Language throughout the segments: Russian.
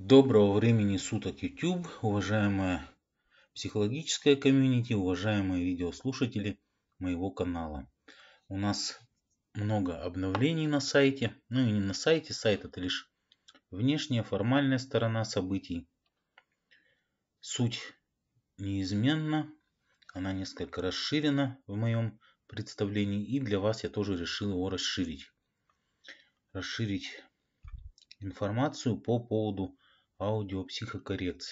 Доброго времени суток YouTube, уважаемая психологическая комьюнити, уважаемые видеослушатели моего канала. У нас много обновлений на сайте, ну и не на сайте, сайт это лишь внешняя формальная сторона событий. Суть неизменна, она несколько расширена в моем представлении и для вас я тоже решил его расширить. Расширить информацию по поводу аудио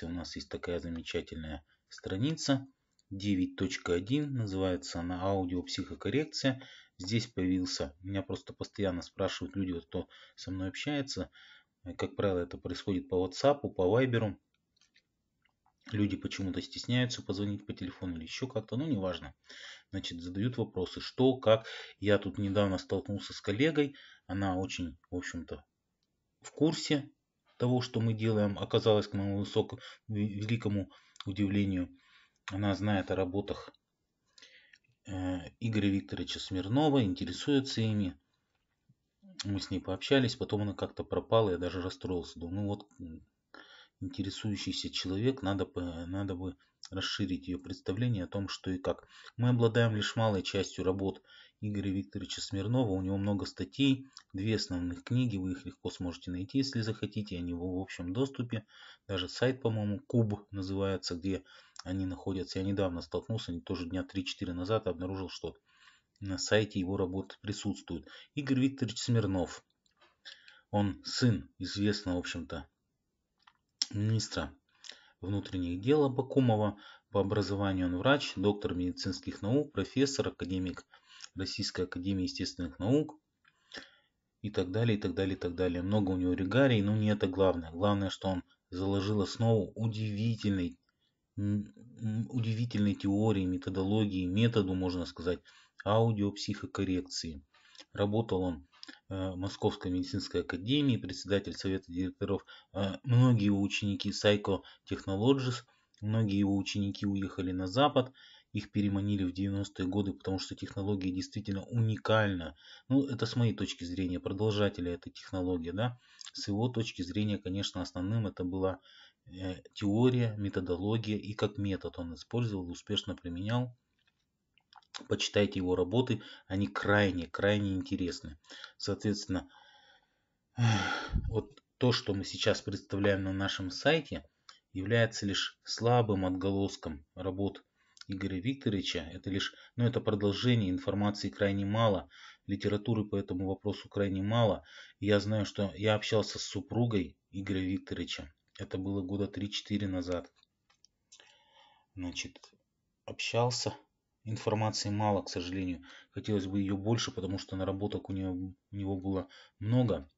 У нас есть такая замечательная страница 9.1, называется она аудиопсихокоррекция. Здесь появился, меня просто постоянно спрашивают люди, вот кто со мной общается. Как правило, это происходит по WhatsApp, по Viber. Люди почему-то стесняются позвонить по телефону или еще как-то, ну неважно. Значит, задают вопросы, что, как. Я тут недавно столкнулся с коллегой, она очень, в общем-то, в курсе того, что мы делаем, оказалось, к моему высокому, великому удивлению, она знает о работах э, Игоря Викторовича Смирнова, интересуется ими. Мы с ней пообщались, потом она как-то пропала, я даже расстроился. Думаю, ну вот интересующийся человек, надо, надо бы расширить ее представление о том, что и как. Мы обладаем лишь малой частью работ Игоря Викторовича Смирнова. У него много статей, две основных книги, вы их легко сможете найти, если захотите. Они в общем доступе. Даже сайт, по-моему, Куб называется, где они находятся. Я недавно столкнулся, тоже дня 3-4 назад обнаружил, что на сайте его работы присутствуют. Игорь Викторович Смирнов. Он сын известного, в общем-то, министра внутренних дел Абакумова. По образованию он врач, доктор медицинских наук, профессор, академик Российской академии естественных наук и так далее, и так далее, и так далее. Много у него регарий, но не это главное. Главное, что он заложил основу удивительной, удивительной теории, методологии, методу, можно сказать, аудиопсихокоррекции. Работал он Э, Московской медицинской академии, председатель совета директоров. Э, многие его ученики Psycho Technologies, многие его ученики уехали на Запад, их переманили в 90-е годы, потому что технология действительно уникальна. Ну, это с моей точки зрения, продолжателя этой технологии, да. С его точки зрения, конечно, основным это была э, теория, методология и как метод он использовал, успешно применял. Почитайте его работы, они крайне, крайне интересны. Соответственно, вот то, что мы сейчас представляем на нашем сайте, является лишь слабым отголоском работ Игоря Викторовича. Это лишь, ну, это продолжение, информации крайне мало, литературы по этому вопросу крайне мало. я знаю, что я общался с супругой Игоря Викторовича. Это было года 3-4 назад. Значит, общался Информации мало, к сожалению. Хотелось бы ее больше, потому что наработок у него, у него было много.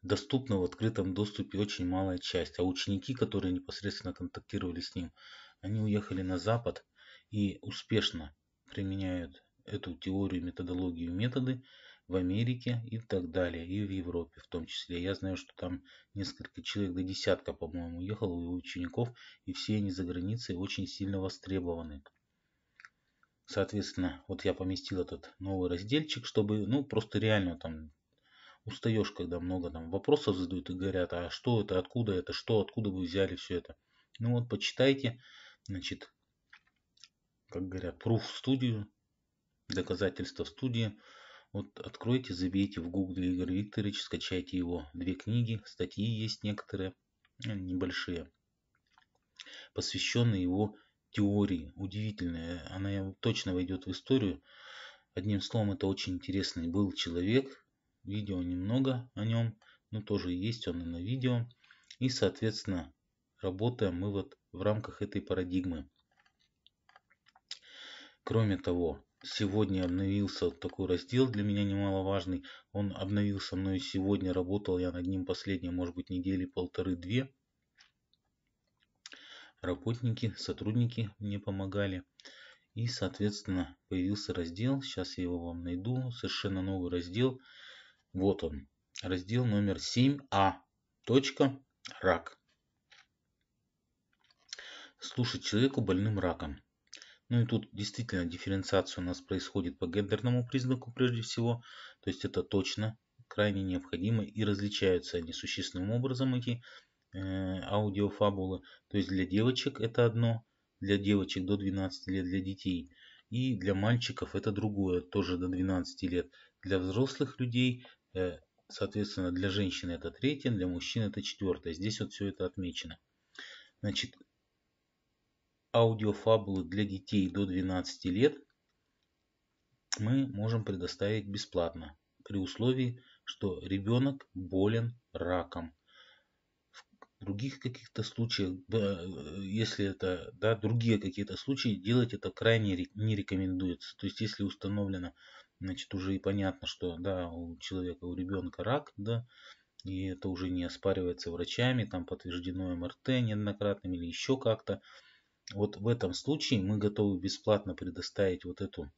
Доступно в открытом доступе очень малая часть. А ученики, которые непосредственно контактировали с ним, они уехали на Запад и успешно применяют эту теорию, методологию, методы в Америке и так далее, и в Европе в том числе. Я знаю, что там несколько человек, до десятка, по-моему, уехало у его учеников, и все они за границей очень сильно востребованы. Соответственно, вот я поместил этот новый разделчик, чтобы, ну, просто реально там устаешь, когда много там вопросов задают и говорят, а что это, откуда это, что, откуда вы взяли все это. Ну вот, почитайте, значит, как говорят, пруф в студию, доказательства в студии. Вот откройте, забейте в Google Игорь Викторович, скачайте его. Две книги, статьи есть некоторые, небольшие, посвященные его теории удивительная. Она точно войдет в историю. Одним словом, это очень интересный был человек. Видео немного о нем, но тоже есть он и на видео. И, соответственно, работаем мы вот в рамках этой парадигмы. Кроме того, сегодня обновился такой раздел для меня немаловажный. Он обновился мной сегодня, работал я над ним последние, может быть, недели полторы-две работники, сотрудники мне помогали. И, соответственно, появился раздел. Сейчас я его вам найду. Совершенно новый раздел. Вот он. Раздел номер 7А. Точка. Рак. Слушать человеку больным раком. Ну и тут действительно дифференциация у нас происходит по гендерному признаку прежде всего. То есть это точно крайне необходимо и различаются они существенным образом эти Э, аудиофабулы. То есть для девочек это одно, для девочек до 12 лет, для детей. И для мальчиков это другое, тоже до 12 лет. Для взрослых людей, э, соответственно, для женщины это третье, для мужчин это четвертое. Здесь вот все это отмечено. Значит, аудиофабулы для детей до 12 лет мы можем предоставить бесплатно при условии, что ребенок болен раком других каких-то случаях, э, если это, да, другие какие-то случаи, делать это крайне не рекомендуется. То есть, если установлено, значит, уже и понятно, что, да, у человека, у ребенка рак, да, и это уже не оспаривается врачами, там подтверждено МРТ неоднократным или еще как-то. Вот в этом случае мы готовы бесплатно предоставить вот эту,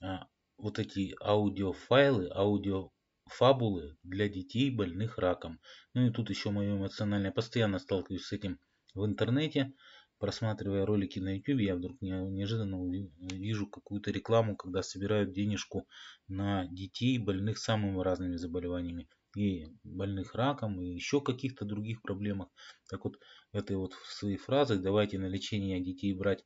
а, вот эти аудиофайлы, аудио фабулы для детей, больных раком. Ну и тут еще мое эмоциональное. Постоянно сталкиваюсь с этим в интернете. Просматривая ролики на YouTube, я вдруг неожиданно вижу какую-то рекламу, когда собирают денежку на детей, больных самыми разными заболеваниями. И больных раком, и еще каких-то других проблемах. Так вот, этой вот в своих фразах «давайте на лечение детей брать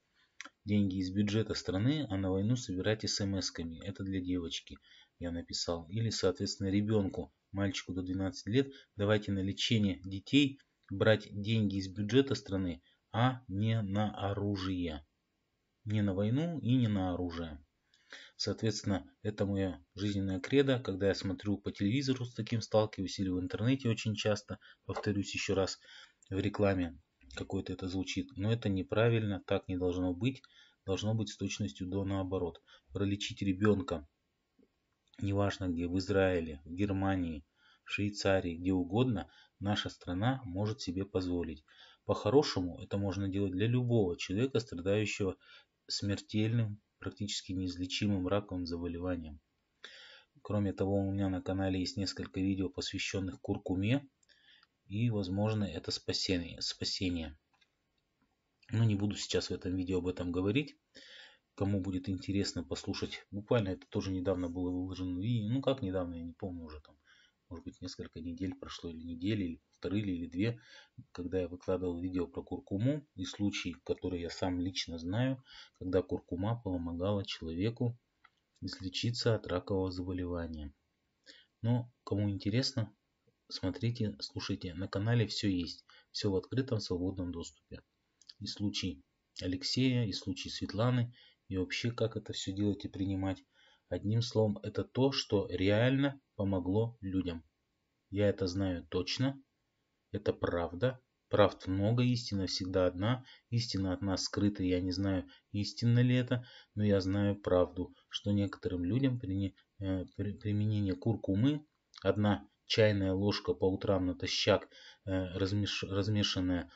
деньги из бюджета страны, а на войну собирать смс-ками. Это для девочки я написал, или, соответственно, ребенку, мальчику до 12 лет, давайте на лечение детей брать деньги из бюджета страны, а не на оружие. Не на войну и не на оружие. Соответственно, это моя жизненная кредо, когда я смотрю по телевизору с таким сталкиваюсь или в интернете очень часто, повторюсь еще раз, в рекламе какой-то это звучит. Но это неправильно, так не должно быть. Должно быть с точностью до наоборот. Пролечить ребенка неважно где, в Израиле, в Германии, в Швейцарии, где угодно, наша страна может себе позволить. По-хорошему это можно делать для любого человека, страдающего смертельным, практически неизлечимым раковым заболеванием. Кроме того, у меня на канале есть несколько видео, посвященных куркуме, и, возможно, это спасение. спасение. Но не буду сейчас в этом видео об этом говорить кому будет интересно послушать. Буквально это тоже недавно было выложено и, Ну как недавно, я не помню уже там. Может быть несколько недель прошло или недели, или полторы, или две, когда я выкладывал видео про куркуму и случаи, которые я сам лично знаю, когда куркума помогала человеку излечиться от ракового заболевания. Но ну, кому интересно, смотрите, слушайте. На канале все есть. Все в открытом свободном доступе. И случай Алексея, и случай Светланы, и вообще как это все делать и принимать. Одним словом, это то, что реально помогло людям. Я это знаю точно. Это правда. Правд много, истина всегда одна. Истина от нас скрыта, я не знаю, истинно ли это, но я знаю правду, что некоторым людям при, э, при, применение куркумы, одна чайная ложка по утрам натощак, э, размеш, размешанная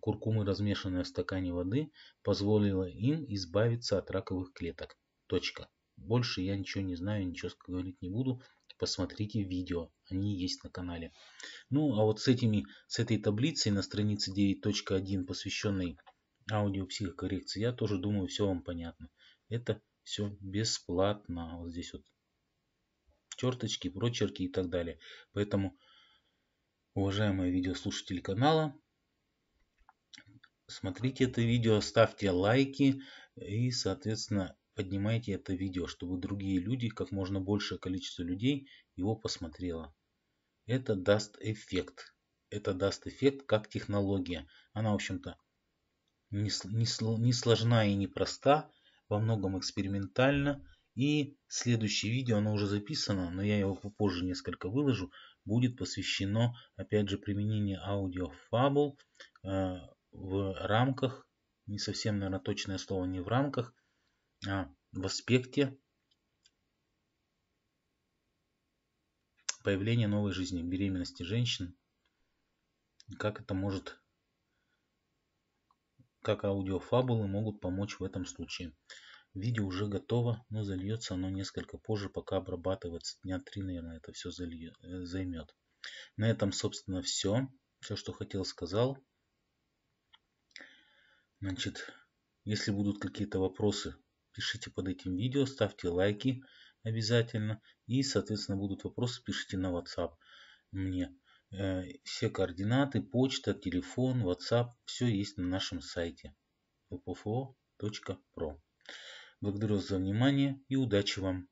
куркумы, размешанная в стакане воды, позволила им избавиться от раковых клеток. Точка. Больше я ничего не знаю, ничего говорить не буду. Посмотрите видео, они есть на канале. Ну, а вот с, этими, с этой таблицей на странице 9.1, посвященной аудиопсихокоррекции, я тоже думаю, все вам понятно. Это все бесплатно. Вот здесь вот черточки, прочерки и так далее. Поэтому, уважаемые видеослушатели канала, смотрите это видео, ставьте лайки и, соответственно, поднимайте это видео, чтобы другие люди, как можно большее количество людей его посмотрело. Это даст эффект. Это даст эффект как технология. Она, в общем-то, не, сложна и не проста, во многом экспериментальна. И следующее видео, оно уже записано, но я его попозже несколько выложу, будет посвящено, опять же, применению аудиофабул а, в рамках, не совсем, наверное, точное слово не в рамках, а в аспекте появления новой жизни, беременности женщин, как это может, как аудиофабулы могут помочь в этом случае. Видео уже готово, но зальется оно несколько позже, пока обрабатывается. Дня три, наверное, это все залье, э, займет. На этом, собственно, все. Все, что хотел, сказал. Значит, если будут какие-то вопросы, пишите под этим видео, ставьте лайки обязательно. И, соответственно, будут вопросы, пишите на WhatsApp мне. Э, все координаты, почта, телефон, WhatsApp, все есть на нашем сайте ppfo.pro. Благодарю вас за внимание и удачи вам!